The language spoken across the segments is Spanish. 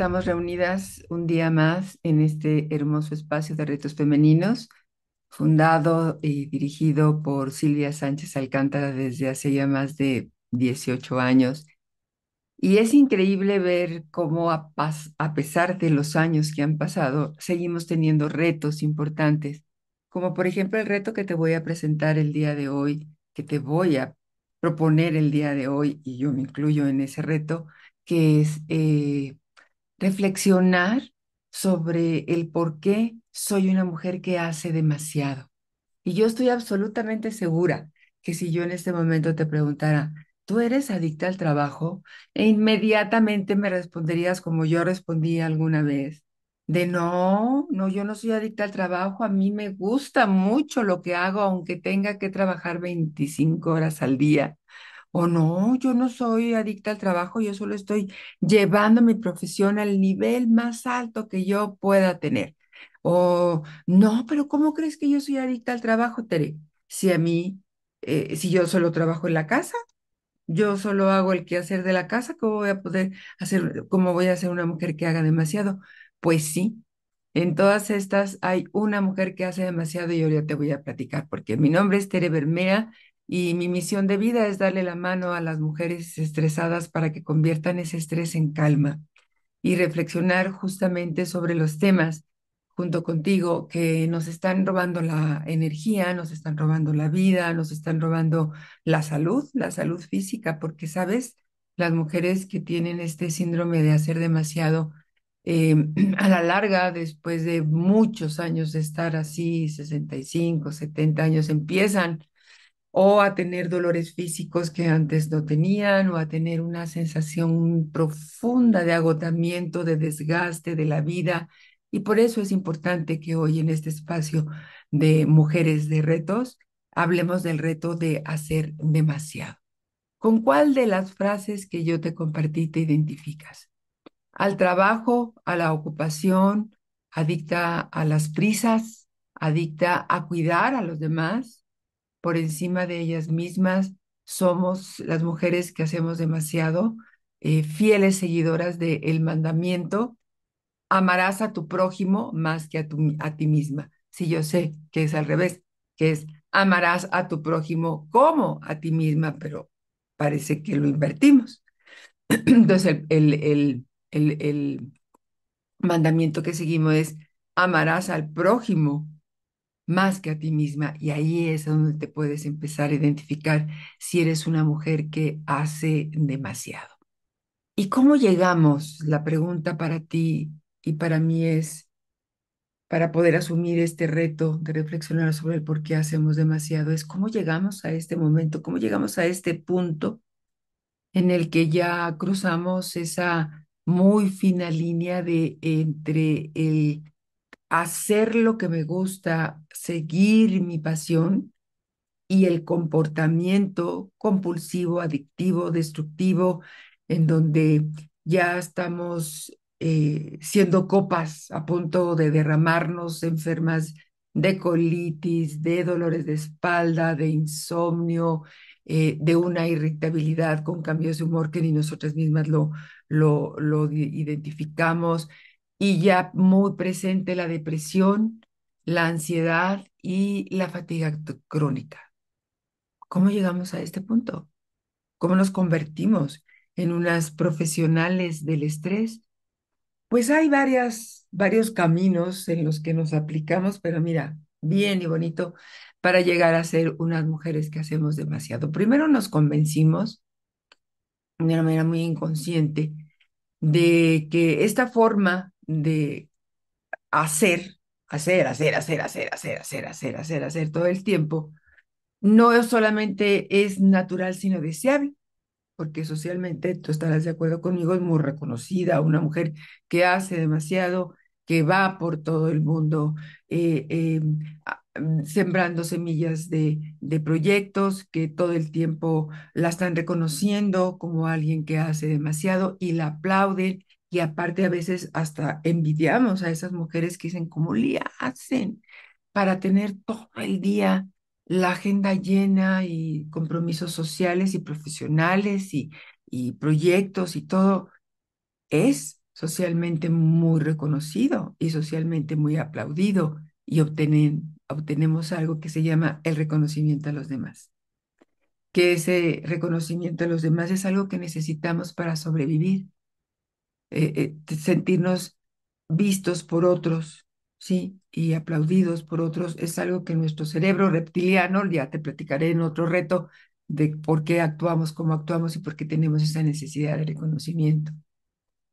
Estamos reunidas un día más en este hermoso espacio de retos femeninos, fundado y dirigido por Silvia Sánchez Alcántara desde hace ya más de 18 años. Y es increíble ver cómo a, pesar de los años que han pasado, seguimos teniendo retos importantes, como por ejemplo el reto que te voy a presentar el día de hoy, que te voy a proponer el día de hoy, y yo me incluyo en ese reto, que es eh, reflexionar sobre el por qué soy una mujer que hace demasiado. Y yo estoy absolutamente segura que si yo en este momento te preguntara, ¿tú eres adicta al trabajo? E inmediatamente me responderías como yo respondí alguna vez, de no, no, yo no soy adicta al trabajo, a mí me gusta mucho lo que hago, aunque tenga que trabajar 25 horas al día o no, yo no soy adicta al trabajo, yo solo estoy llevando mi profesión al nivel más alto que yo pueda tener. O no, pero ¿cómo crees que yo soy adicta al trabajo, Tere? Si a mí, eh, si yo solo trabajo en la casa, yo solo hago el quehacer de la casa, ¿cómo voy a poder hacer, cómo voy a ser una mujer que haga demasiado? Pues sí, en todas estas hay una mujer que hace demasiado y ahora te voy a platicar porque mi nombre es Tere Bermea y mi misión de vida es darle la mano a las mujeres estresadas para que conviertan ese estrés en calma y reflexionar justamente sobre los temas junto contigo que nos están robando la energía, nos están robando la vida, nos están robando la salud, la salud física, porque sabes, las mujeres que tienen este síndrome de hacer demasiado, em, a la larga, después de muchos años de estar así, 65, 70 años, empiezan o a tener dolores físicos que antes no tenían, o a tener una sensación profunda de agotamiento, de desgaste de la vida. Y por eso es importante que hoy en este espacio de mujeres de retos hablemos del reto de hacer demasiado. ¿Con cuál de las frases que yo te compartí te identificas? ¿Al trabajo, a la ocupación, adicta a las prisas, adicta a cuidar a los demás, por encima de ellas mismas. Somos las mujeres que hacemos demasiado, eh, fieles seguidoras del mandamiento, amarás a tu prójimo más que a, tu, a ti misma. Si sí, yo sé que es al revés, que es amarás a tu prójimo como a ti misma, pero parece que lo invertimos. Entonces, el, el, el, el mandamiento que seguimos es amarás al prójimo más que a ti misma y ahí es donde te puedes empezar a identificar si eres una mujer que hace demasiado. ¿Y cómo llegamos? La pregunta para ti y para mí es, para poder asumir este reto de reflexionar sobre el por qué hacemos demasiado, es cómo llegamos a este momento, cómo llegamos a este punto en el que ya cruzamos esa muy fina línea de entre el hacer lo que me gusta, seguir mi pasión y el comportamiento compulsivo, adictivo, destructivo, en donde ya estamos eh, siendo copas a punto de derramarnos enfermas de colitis, de dolores de espalda, de insomnio, eh, de una irritabilidad con cambios de humor que ni nosotras mismas lo, lo, lo identificamos, y ya muy presente la depresión, la ansiedad y la fatiga crónica. ¿Cómo llegamos a este punto? ¿Cómo nos convertimos en unas profesionales del estrés? Pues hay varias, varios caminos en los que nos aplicamos, pero mira, bien y bonito para llegar a ser unas mujeres que hacemos demasiado. Primero nos convencimos de una manera muy inconsciente de que esta forma de hacer, hacer, hacer, hacer, hacer, hacer, hacer, hacer, hacer, hacer todo el tiempo, no solamente es natural, sino deseable, porque socialmente, tú estarás de acuerdo conmigo, es muy reconocida, una mujer que hace demasiado, que va por todo el mundo eh, em, em, sembrando semillas de, de, proyectos, que todo el tiempo la están reconociendo como alguien que hace demasiado y la aplauden y aparte a veces hasta envidiamos a esas mujeres que dicen, ¿cómo le hacen para tener todo el día la agenda llena y compromisos sociales y profesionales y, y proyectos y todo? Es socialmente muy reconocido y socialmente muy aplaudido y obtenemos algo que se llama el reconocimiento a los demás. Que ese reconocimiento a los demás es algo que necesitamos para sobrevivir eh, eh, sentirnos vistos por otros, ¿sí? Y aplaudidos por otros, es algo que nuestro cerebro reptiliano, ya te platicaré en otro reto de por qué actuamos como actuamos y por qué tenemos esa necesidad de reconocimiento.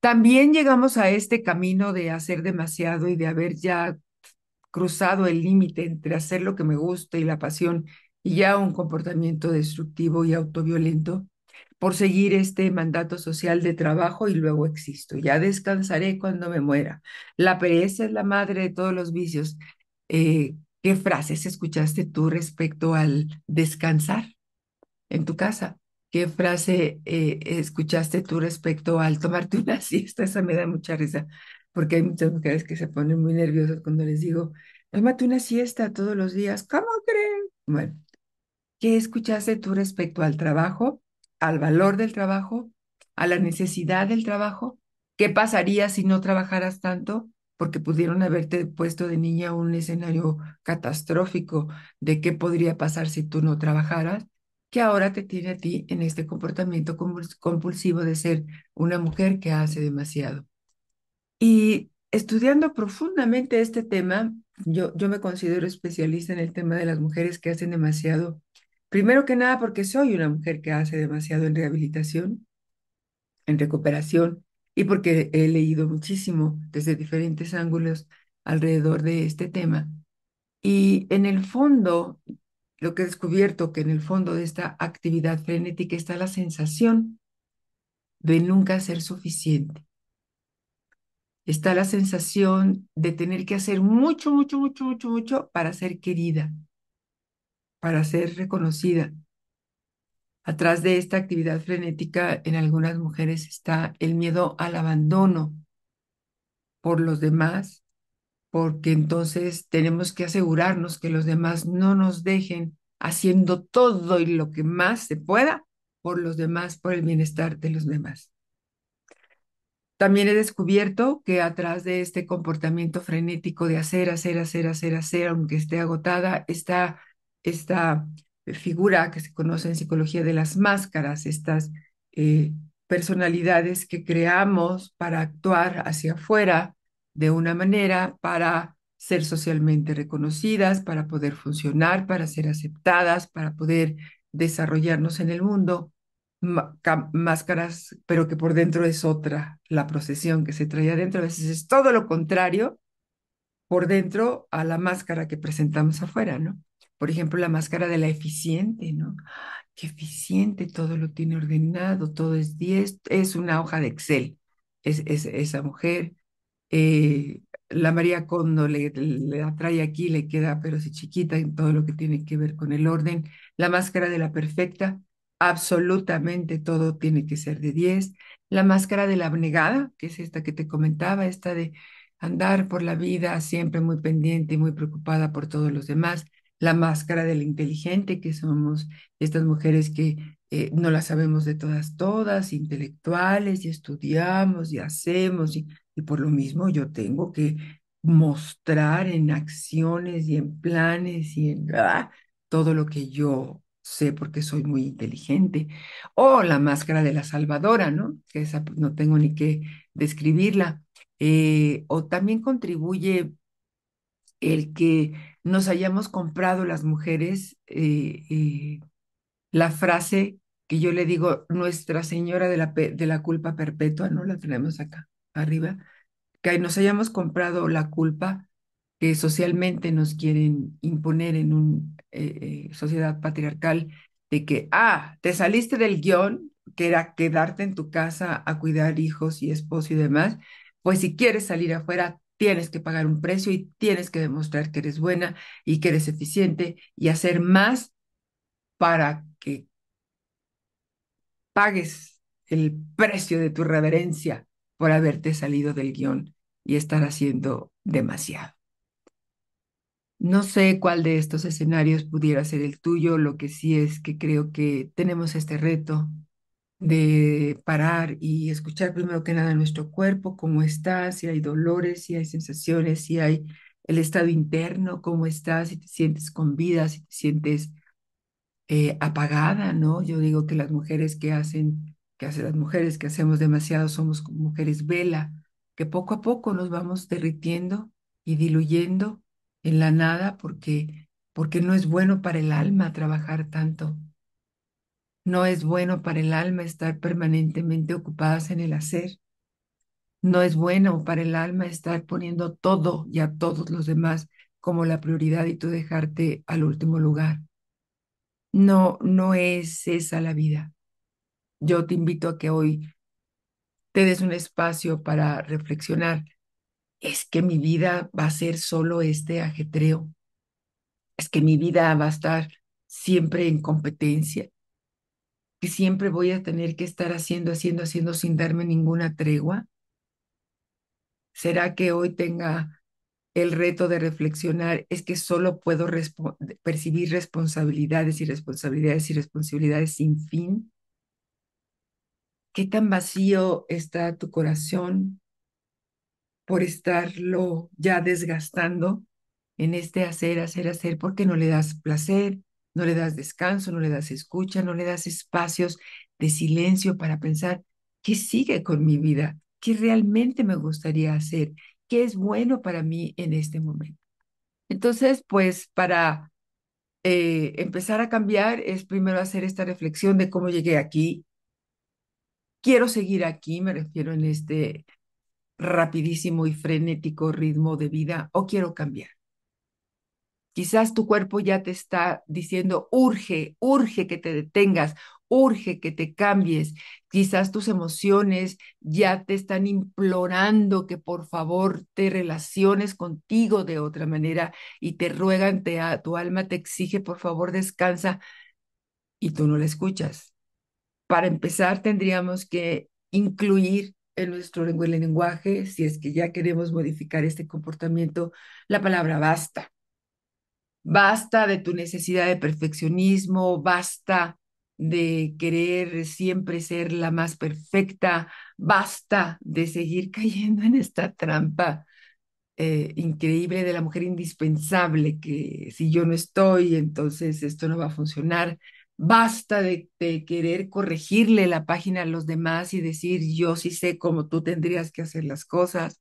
También llegamos a este camino de hacer demasiado y de haber ya cruzado el límite entre hacer lo que me gusta y la pasión y ya un comportamiento destructivo y autoviolento por seguir este mandato social de trabajo y luego existo. Ya descansaré cuando me muera. La pereza es la madre de todos los vicios. Eh, ¿Qué frases escuchaste tú respecto al descansar en tu casa? ¿Qué frase eh, escuchaste tú respecto al tomarte una siesta? Esa me da mucha risa, porque hay muchas mujeres que se ponen muy nerviosas cuando les digo, tómate una siesta todos los días. ¿Cómo creen? Bueno, ¿qué escuchaste tú respecto al trabajo? al valor del trabajo, a la necesidad del trabajo. ¿Qué pasaría si no trabajaras tanto? Porque pudieron haberte puesto de niña un escenario catastrófico de qué podría pasar si tú no trabajaras, que ahora te tiene a ti en este comportamiento compulsivo de ser una mujer que hace demasiado. Y estudiando profundamente este tema, yo, yo me considero especialista en el tema de las mujeres que hacen demasiado Primero que nada porque soy una mujer que hace demasiado en rehabilitación, en recuperación, y porque he leído muchísimo desde diferentes ángulos alrededor de este tema. Y en el fondo, lo que he descubierto, que en el fondo de esta actividad frenética está la sensación de nunca ser suficiente. Está la sensación de tener que hacer mucho, mucho, mucho, mucho, mucho para ser querida para ser reconocida. Atrás de esta actividad frenética en algunas mujeres está el miedo al abandono por los demás, porque entonces tenemos que asegurarnos que los demás no nos dejen haciendo todo y lo que más se pueda por los demás, por el bienestar de los demás. También he descubierto que atrás de este comportamiento frenético de hacer, hacer, hacer, hacer, hacer, aunque esté agotada, está esta figura que se conoce en psicología de las máscaras, estas eh, personalidades que creamos para actuar hacia afuera de una manera, para ser socialmente reconocidas, para poder funcionar, para ser aceptadas, para poder desarrollarnos en el mundo, máscaras, pero que por dentro es otra, la procesión que se trae adentro, a veces es todo lo contrario por dentro a la máscara que presentamos afuera, ¿no? por ejemplo, la máscara de la eficiente, ¿no? Qué eficiente, todo lo tiene ordenado, todo es 10, es una hoja de Excel, es, esa mujer. Eh, la María Condo le, atrae aquí, le queda, pero si chiquita, en todo lo que tiene que ver con el orden. La máscara de la perfecta, absolutamente todo tiene que ser de 10. La máscara de la abnegada, que es esta que te comentaba, esta de andar por la vida siempre muy pendiente y muy preocupada por todos los demás la máscara del inteligente que somos estas mujeres que eh, no las sabemos de todas, todas, intelectuales, y estudiamos y hacemos, y, por lo mismo yo tengo que mostrar en acciones y en planes y en ah, todo lo que yo sé porque soy muy inteligente. O la máscara de la salvadora, ¿no? Que esa pues, no tengo ni que describirla. Eh, o también contribuye el que nos hayamos comprado las mujeres eh, eh, la frase que yo le digo, Nuestra Señora de la, de la culpa perpetua, ¿no? La tenemos acá arriba, que nos hayamos comprado la culpa que socialmente nos quieren imponer en una eh, sociedad patriarcal de que, ah, te saliste del guión, que era quedarte en tu casa a cuidar hijos y esposo y demás, pues si quieres salir afuera, tienes que pagar un precio y tienes que demostrar que eres buena y que eres eficiente y hacer más para que pagues el precio de tu reverencia por haberte salido del guión y estar haciendo demasiado. No sé cuál de estos escenarios pudiera ser el tuyo, lo que sí es que creo que tenemos este reto de parar y escuchar primero que nada nuestro cuerpo, cómo está, si hay dolores, si hay sensaciones, si hay el estado interno, cómo estás, si te sientes con vida, si te sientes eh, apagada, ¿no? Yo digo que las mujeres que hacen, que hacen las mujeres que hacemos demasiado somos mujeres vela, que poco a poco nos vamos derritiendo y diluyendo en la nada porque, porque no es bueno para el alma trabajar tanto. No es bueno para el alma estar permanentemente ocupadas en el hacer. No es bueno para el alma estar poniendo todo y a todos los demás como la prioridad y tú dejarte al último lugar. No, no es esa la vida. Yo te invito a que hoy te des un espacio para reflexionar. Es que mi vida va a ser solo este ajetreo. Es que mi vida va a estar siempre en competencia que siempre voy a tener que estar haciendo, haciendo, haciendo sin darme ninguna tregua? ¿Será que hoy tenga el reto de reflexionar es que solo puedo percibir responsabilidades y responsabilidades y responsabilidades sin fin? ¿Qué tan vacío está tu corazón por estarlo ya desgastando en este hacer, hacer, hacer? Porque no le das placer, no le das descanso, no le das escucha, no le das espacios de silencio para pensar qué sigue con mi vida, qué realmente me gustaría hacer, qué es bueno para mí en este momento. Entonces, pues para eh, empezar a cambiar es primero hacer esta reflexión de cómo llegué aquí. Quiero seguir aquí, me refiero en este rapidísimo y frenético ritmo de vida, o quiero cambiar. Quizás tu cuerpo ya te está diciendo, urge, urge que te detengas, urge que te cambies. Quizás tus emociones ya te están implorando que por favor te relaciones contigo de otra manera y te ruegan, tu alma te exige, por favor descansa y tú no la escuchas. Para empezar, tendríamos que incluir en nuestro lenguaje, si es que ya queremos modificar este comportamiento, la palabra basta. Basta de tu necesidad de perfeccionismo, basta de querer siempre ser la más perfecta, basta de seguir cayendo en esta trampa eh, increíble de la mujer indispensable, que si yo no estoy, entonces esto no va a funcionar. Basta de, de, querer corregirle la página a los demás y decir yo sí sé cómo tú tendrías que hacer las cosas,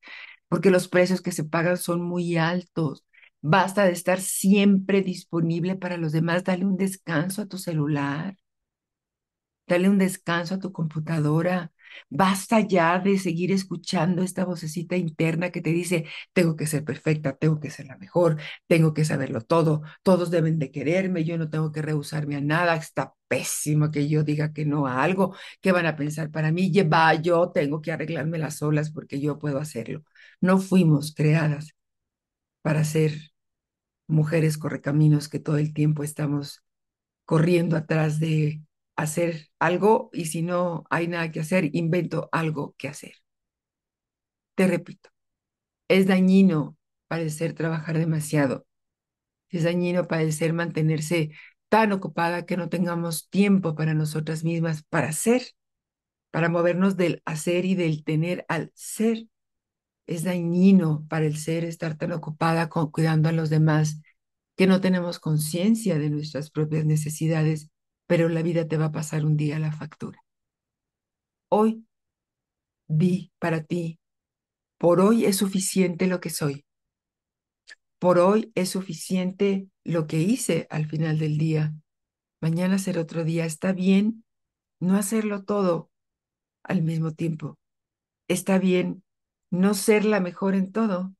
porque los precios que se pagan son muy altos. Basta de estar siempre disponible para los demás. Dale un descanso a tu celular. Dale un descanso a tu computadora. Basta ya de seguir escuchando esta vocecita interna que te dice, tengo que ser perfecta, tengo que ser la mejor, tengo que saberlo todo, todos deben de quererme, yo no tengo que rehusarme a nada, está pésimo que yo diga que no a algo, ¿qué van a pensar para mí, lleva, yo tengo que arreglarme las olas porque yo puedo hacerlo. No fuimos creadas para ser mujeres correcaminos que todo el tiempo estamos corriendo atrás de hacer algo y si no hay nada que hacer, invento algo que hacer. Te repito, es dañino parecer trabajar demasiado, es dañino parecer mantenerse tan ocupada que no tengamos tiempo para nosotras mismas, para hacer, para movernos del hacer y del tener al ser es dañino para el ser estar tan ocupada con, cuidando a los demás que no tenemos conciencia de nuestras propias necesidades, pero la vida te va a pasar un día la factura. Hoy di para ti, por hoy es suficiente lo que soy. Por hoy es suficiente lo que hice al final del día. Mañana será otro día. Está bien no hacerlo todo al mismo tiempo. Está bien no ser la mejor en todo.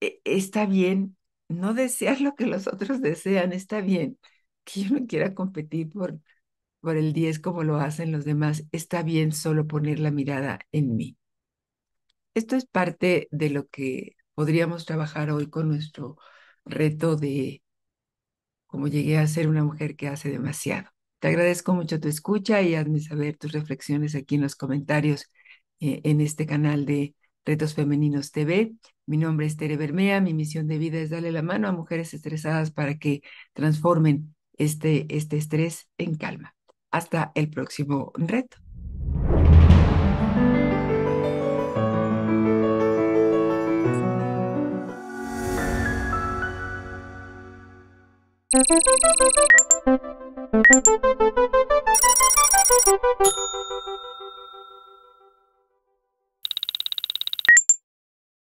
E, está bien no desear lo que los otros desean, está bien que yo no quiera competir por, por el 10 como lo hacen los demás, está bien solo poner la mirada en mí. Esto es parte de lo que podríamos trabajar hoy con nuestro reto de cómo llegué a ser una mujer que hace demasiado. Te agradezco mucho tu escucha y hazme saber tus reflexiones aquí en los comentarios eh, en este canal de Retos Femeninos TV. Mi nombre es Tere Bermea, mi misión de vida es darle la mano a mujeres estresadas para que transformen este, este estrés en calma. Hasta el próximo reto.